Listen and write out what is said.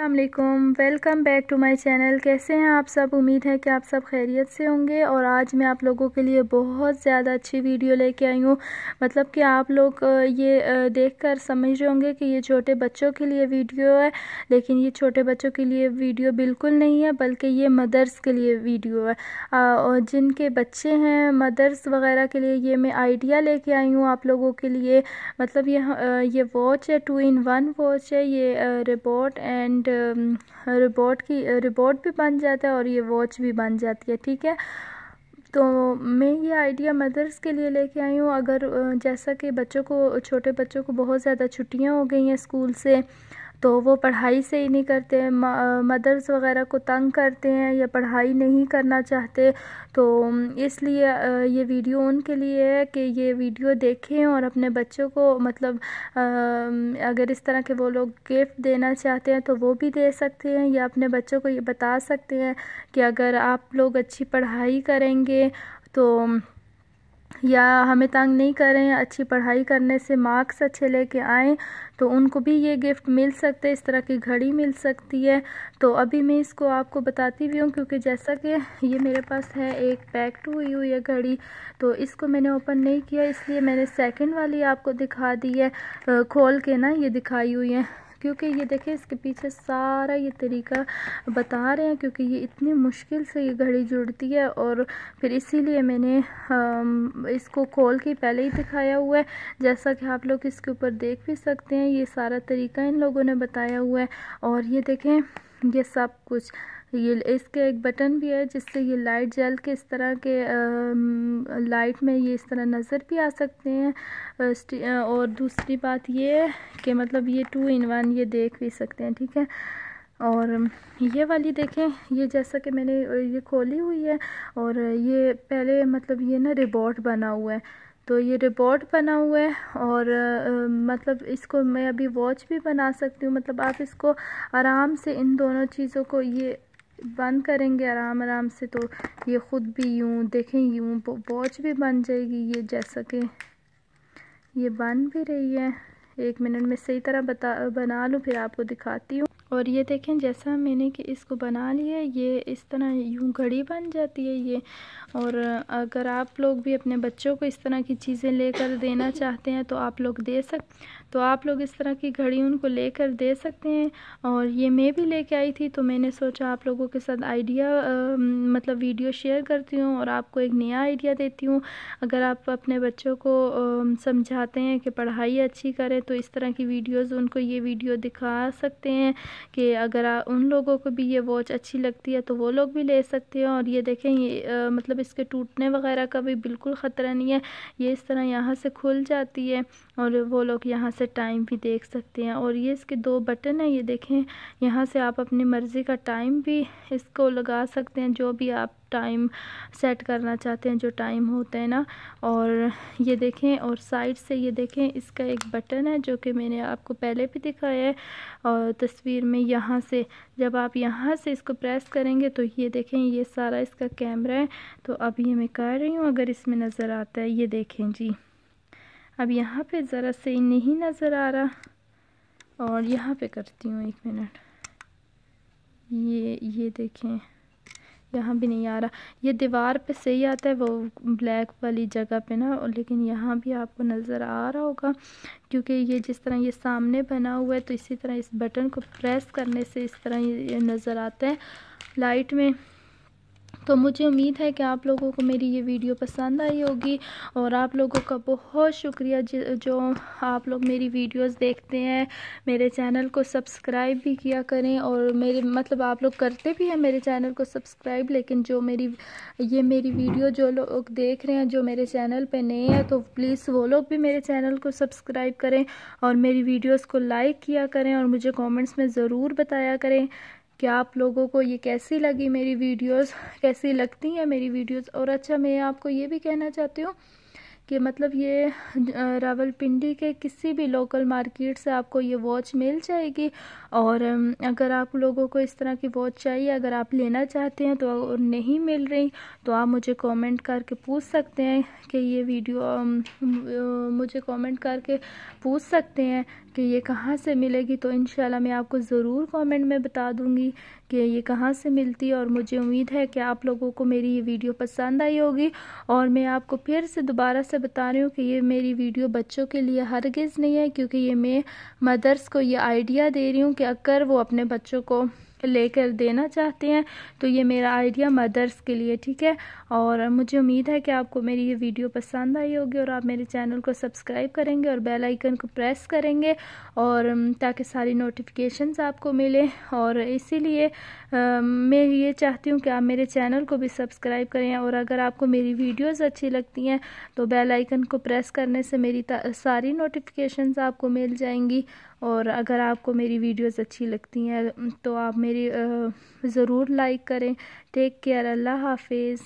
अलमैकम welcome back to my channel कैसे हैं आप सब उम्मीद है कि आप सब खैरियत से होंगे और आज मैं आप लोगों के लिए बहुत ज़्यादा अच्छी वीडियो लेके आई हूँ मतलब कि आप लोग ये देखकर समझ रहे होंगे कि ये छोटे बच्चों के लिए वीडियो है लेकिन ये छोटे बच्चों के लिए वीडियो बिल्कुल नहीं है बल्कि ये मदर्स के लिए वीडियो है और जिनके बच्चे हैं मदर्स वगैरह के लिए ये मैं आइडिया लेके आई हूँ आप लोगों के लिए मतलब ये ये वॉच है टू इन वन वॉच है ये रिबोट एंड रिबोट um, की रिबोट भी बन जाता है और ये वॉच भी बन जाती है ठीक है तो मैं ये आइडिया मदर्स के लिए लेके आई हूँ अगर जैसा कि बच्चों को छोटे बच्चों को बहुत ज़्यादा छुट्टियाँ हो गई हैं स्कूल से तो वो पढ़ाई से ही नहीं करते हैं मदर्स वगैरह को तंग करते हैं या पढ़ाई नहीं करना चाहते तो इसलिए ये वीडियो उनके लिए है कि ये वीडियो देखें और अपने बच्चों को मतलब अगर इस तरह के वो लोग गिफ्ट देना चाहते हैं तो वो भी दे सकते हैं या अपने बच्चों को ये बता सकते हैं कि अगर आप लोग अच्छी पढ़ाई करेंगे तो या हमें तंग नहीं करें अच्छी पढ़ाई करने से मार्क्स अच्छे लेके आएँ तो उनको भी ये गिफ्ट मिल सकते हैं इस तरह की घड़ी मिल सकती है तो अभी मैं इसको आपको बताती भी हूँ क्योंकि जैसा कि ये मेरे पास है एक पैक्ड हुई हुई है घड़ी तो इसको मैंने ओपन नहीं किया इसलिए मैंने सेकंड वाली आपको दिखा दी है खोल के ना ये दिखाई हुई है क्योंकि ये देखें इसके पीछे सारा ये तरीका बता रहे हैं क्योंकि ये इतनी मुश्किल से ये घड़ी जुड़ती है और फिर इसीलिए मैंने इसको खोल के पहले ही दिखाया हुआ है जैसा कि आप लोग इसके ऊपर देख भी सकते हैं ये सारा तरीका इन लोगों ने बताया हुआ है और ये देखें ये सब कुछ ये इसके एक बटन भी है जिससे ये लाइट जल के इस तरह के आ, लाइट में ये इस तरह नज़र भी आ सकते हैं और दूसरी बात ये कि मतलब ये टू इन वन ये देख भी सकते हैं ठीक है और ये वाली देखें ये जैसा कि मैंने ये खोली हुई है और ये पहले मतलब ये ना रिबोट बना हुआ है तो ये रिबोट बना हुआ है और आ, मतलब इसको मैं अभी वॉच भी बना सकती हूँ मतलब आप इसको आराम से इन दोनों चीज़ों को ये बंद करेंगे आराम आराम से तो ये ख़ुद भी यूँ देखें यूँ वॉच भी बन जाएगी ये जैसा कि ये बन भी रही है एक मिनट में सही तरह बता बना लूँ फिर आपको दिखाती हूँ और ये देखें जैसा मैंने कि इसको बना लिया ये इस तरह यूँ घड़ी बन जाती है ये और अगर आप लोग भी अपने बच्चों को इस तरह की चीज़ें लेकर देना चाहते हैं तो आप लोग दे सक तो आप लोग इस तरह की घड़ी उनको लेकर दे सकते हैं और ये मैं भी लेके आई थी तो मैंने सोचा आप लोगों के साथ आइडिया मतलब वीडियो शेयर करती हूँ और आपको एक नया आइडिया देती हूँ अगर आप अपने बच्चों को समझाते हैं कि पढ़ाई अच्छी करें तो इस तरह की वीडियोज़ उनको ये वीडियो दिखा सकते हैं कि अगर उन लोगों को भी ये वॉच अच्छी लगती है तो वो लोग भी ले सकते हैं और ये देखें ये मतलब इसके टूटने वगैरह का भी बिल्कुल ख़तरा नहीं है ये इस तरह यहाँ से खुल जाती है और वो लोग यहाँ से टाइम भी देख सकते हैं और ये इसके दो बटन हैं ये देखें यहाँ से आप अपनी मर्ज़ी का टाइम भी इसको लगा सकते हैं जो भी आप टाइम सेट करना चाहते हैं जो टाइम होता है ना और ये देखें और साइड से ये देखें इसका एक बटन है जो कि मैंने आपको पहले भी दिखाया है और तस्वीर में यहाँ से जब आप यहाँ से इसको प्रेस करेंगे तो ये देखें ये सारा इसका कैमरा है तो अब ये मैं कर रही हूँ अगर इसमें नज़र आता है ये देखें जी अब यहाँ पे ज़रा से नहीं नज़र आ रहा और यहाँ पे करती हूँ एक मिनट ये ये देखें यहाँ भी नहीं आ रहा ये दीवार पे सही आता है वो ब्लैक वाली जगह पे ना लेकिन यहाँ भी आपको नज़र आ रहा होगा क्योंकि ये जिस तरह ये सामने बना हुआ है तो इसी तरह इस बटन को प्रेस करने से इस तरह ये नज़र आता है लाइट में तो मुझे उम्मीद है कि आप लोगों को मेरी ये वीडियो पसंद आई होगी और आप लोगों का बहुत शुक्रिया जो आप लोग मेरी वीडियोस देखते हैं मेरे चैनल को सब्सक्राइब भी किया करें और मेरे मतलब आप लोग करते भी हैं मेरे चैनल को सब्सक्राइब लेकिन जो मेरी ये मेरी वीडियो जो लोग देख रहे हैं जो मेरे चैनल पर नए हैं तो प्लीज़ वो लोग भी मेरे चैनल को सब्सक्राइब करें और मेरी वीडियोज़ को लाइक किया करें और मुझे कॉमेंट्स में ज़रूर बताया करें कि आप लोगों को ये कैसी लगी मेरी वीडियोस कैसी लगती हैं मेरी वीडियोस और अच्छा मैं आपको ये भी कहना चाहती हूँ कि मतलब ये रावलपिंडी के किसी भी लोकल मार्केट से आपको ये वॉच मिल जाएगी और अगर आप लोगों को इस तरह की वॉच चाहिए अगर आप लेना चाहते हैं तो नहीं मिल रही तो आप मुझे कमेंट करके पूछ सकते हैं कि ये वीडियो मुझे कमेंट करके पूछ सकते हैं कि ये कहाँ से मिलेगी तो इन मैं आपको ज़रूर कमेंट में बता दूँगी कि ये कहाँ से मिलती है और मुझे उम्मीद है कि आप लोगों को मेरी ये वीडियो पसंद आई होगी और मैं आपको फिर से दोबारा से बता रही हूँ कि ये मेरी वीडियो बच्चों के लिए हरगिज़ नहीं है क्योंकि ये मैं मदर्स को ये आइडिया दे रही हूँ कि अगर वो अपने बच्चों को लेकर देना चाहते हैं तो ये मेरा आइडिया मदर्स के लिए ठीक है और मुझे उम्मीद है कि आपको मेरी ये वीडियो पसंद आई होगी और आप मेरे चैनल को सब्सक्राइब करेंगे और बेल आइकन को प्रेस करेंगे और ताकि सारी नोटिफिकेशंस आपको मिले और इसीलिए मैं ये चाहती हूँ कि आप मेरे चैनल को भी सब्सक्राइब करें और अगर आपको मेरी वीडियोज़ अच्छी लगती हैं तो बेल आइकन को प्रेस करने से मेरी सारी नोटिफिकेशंस आपको मिल जाएंगी और अगर आपको मेरी वीडियोज़ अच्छी लगती हैं तो आप मेरे मेरी ज़रूर लाइक करें टेक केयर अल्लाह हाफिज़